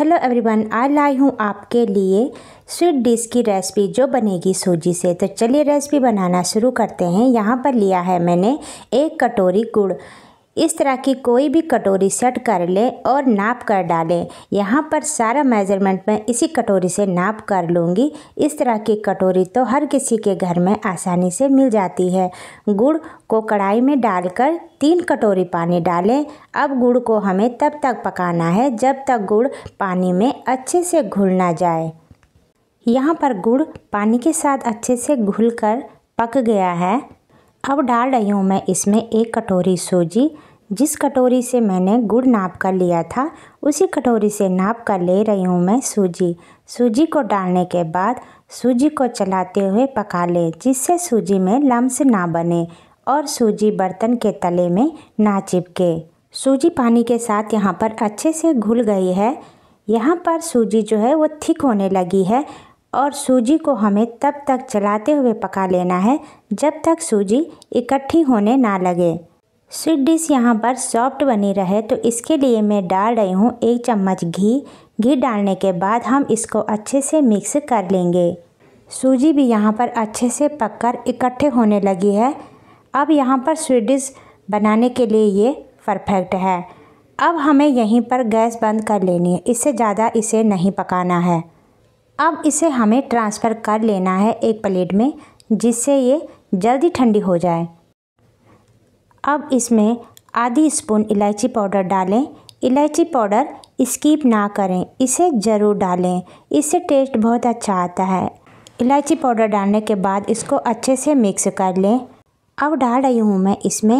hello everyone आज लाई हूँ आपके लिए स्वीट डिश की रेसिपी जो बनेगी सूजी से तो चलिए रेसिपी बनाना शुरू करते हैं यहाँ पर लिया है मैंने एक कटोरी गुड़ इस तरह की कोई भी कटोरी सेट कर लें और नाप कर डालें यहाँ पर सारा मेज़रमेंट मैं इसी कटोरी से नाप कर लूँगी इस तरह की कटोरी तो हर किसी के घर में आसानी से मिल जाती है गुड़ को कढ़ाई में डालकर तीन कटोरी पानी डालें अब गुड़ को हमें तब तक पकाना है जब तक गुड़ पानी में अच्छे से घुल ना जाए यहाँ पर गुड़ पानी के साथ अच्छे से घुल कर पक गया है अब डाल रही हूँ मैं इसमें एक कटोरी सूजी जिस कटोरी से मैंने गुड़ नाप कर लिया था उसी कटोरी से नाप कर ले रही हूँ मैं सूजी सूजी को डालने के बाद सूजी को चलाते हुए पका लें जिससे सूजी में लम्स ना बने और सूजी बर्तन के तले में ना चिपके सूजी पानी के साथ यहाँ पर अच्छे से घुल गई है यहाँ पर सूजी जो है वो थिक होने लगी है और सूजी को हमें तब तक चलाते हुए पका लेना है जब तक सूजी इकट्ठी होने ना लगे स्वीट डिश यहाँ पर सॉफ्ट बनी रहे तो इसके लिए मैं डाल रही हूँ एक चम्मच घी घी डालने के बाद हम इसको अच्छे से मिक्स कर लेंगे सूजी भी यहाँ पर अच्छे से पककर इकट्ठे होने लगी है अब यहाँ पर स्वीट डिश बनाने के लिए ये परफेक्ट है अब हमें यहीं पर गैस बंद कर लेनी है इससे ज़्यादा इसे नहीं पकाना है अब इसे हमें ट्रांसफ़र कर लेना है एक प्लेट में जिससे ये जल्दी ठंडी हो जाए अब इसमें आधी स्पून इलायची पाउडर डालें इलायची पाउडर स्किप ना करें इसे ज़रूर डालें इससे टेस्ट बहुत अच्छा आता है इलायची पाउडर डालने के बाद इसको अच्छे से मिक्स कर लें अब डाल रही हूँ मैं इसमें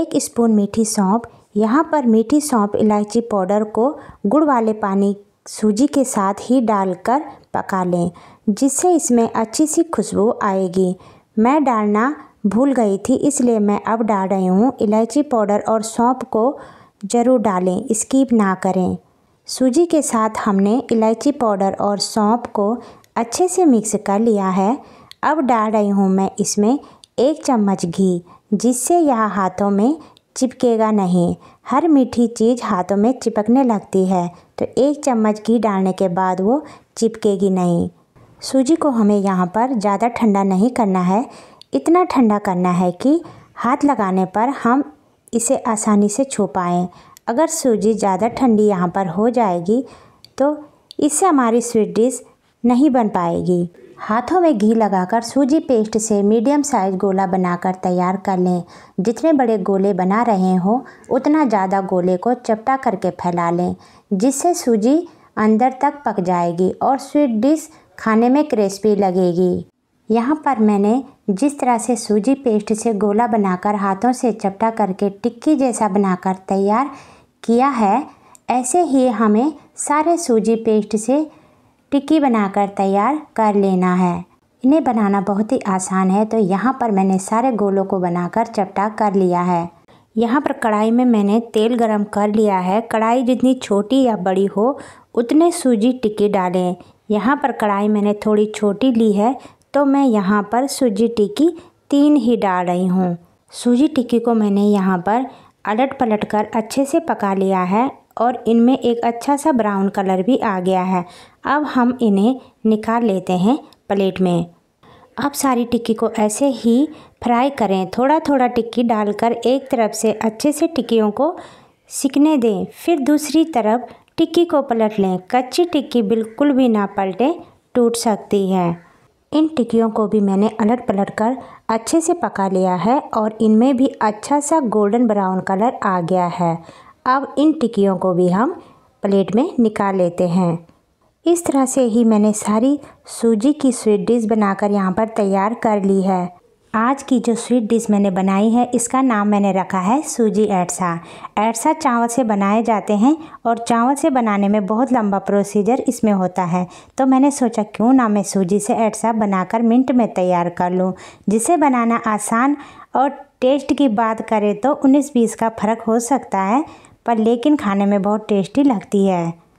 एक स्पून मीठी सौंप यहाँ पर मीठी सौंप इलायची पाउडर को गुड़ वाले पानी सूजी के साथ ही डालकर पका लें जिससे इसमें अच्छी सी खुशबू आएगी मैं डालना भूल गई थी इसलिए मैं अब डाल रही हूँ इलायची पाउडर और सौंप को ज़रूर डालें स्कीप ना करें सूजी के साथ हमने इलायची पाउडर और सौंप को अच्छे से मिक्स कर लिया है अब डाल रही हूँ मैं इसमें एक चम्मच घी जिससे यह हाथों में चिपकेगा नहीं हर मीठी चीज़ हाथों में चिपकने लगती है तो एक चम्मच घी डालने के बाद वो चिपकेगी नहीं सूजी को हमें यहाँ पर ज़्यादा ठंडा नहीं करना है इतना ठंडा करना है कि हाथ लगाने पर हम इसे आसानी से छू पाएँ अगर सूजी ज़्यादा ठंडी यहाँ पर हो जाएगी तो इससे हमारी स्वीट डिश नहीं बन पाएगी हाथों में घी लगाकर सूजी पेस्ट से मीडियम साइज गोला बनाकर तैयार कर लें जितने बड़े गोले बना रहे हों उतना ज़्यादा गोले को चपटा करके फैला लें जिससे सूजी अंदर तक पक जाएगी और स्वीट डिश खाने में क्रिस्पी लगेगी यहाँ पर मैंने जिस तरह से सूजी पेस्ट से गोला बनाकर हाथों से चपटा करके टिक्की जैसा बनाकर तैयार किया है ऐसे ही हमें सारे सूजी पेस्ट से टिक्की बनाकर तैयार कर लेना है इन्हें बनाना बहुत ही आसान है तो यहाँ पर मैंने सारे गोलों को बनाकर चपटा कर लिया है यहाँ पर कढ़ाई में मैंने तेल गरम कर लिया है कढ़ाई जितनी छोटी या बड़ी हो उतने सूजी टिक्की डालें यहाँ पर कढ़ाई मैंने थोड़ी छोटी ली है तो मैं यहाँ पर सूजी टिक्की तीन ही डाल रही हूँ सूजी टिक्की को मैंने यहाँ पर अलट पलट कर अच्छे से पका लिया है और इनमें एक अच्छा सा ब्राउन कलर भी आ गया है अब हम इन्हें निकाल लेते हैं प्लेट में अब सारी टिक्की को ऐसे ही फ्राई करें थोड़ा थोड़ा टिक्की डालकर एक तरफ से अच्छे से टिक्कियों को सिकने दें फिर दूसरी तरफ टिक्की को पलट लें कच्ची टिक्की बिल्कुल भी ना पलटे टूट सकती है इन टिक्कियों को भी मैंने अलट पलट कर अच्छे से पका लिया है और इनमें भी अच्छा सा गोल्डन ब्राउन कलर आ गया है अब इन टिक्कियों को भी हम प्लेट में निकाल लेते हैं इस तरह से ही मैंने सारी सूजी की स्वीट डिश बनाकर यहाँ पर तैयार कर ली है आज की जो स्वीट डिश मैंने बनाई है इसका नाम मैंने रखा है सूजी ऐडसा ऐडसा चावल से बनाए जाते हैं और चावल से बनाने में बहुत लंबा प्रोसीजर इसमें होता है तो मैंने सोचा क्यों ना मैं सूजी से ऐडसा बनाकर मिनट में तैयार कर लूँ जिसे बनाना आसान और टेस्ट की बात करें तो 19-20 का फ़र्क हो सकता है पर लेकिन खाने में बहुत टेस्टी लगती है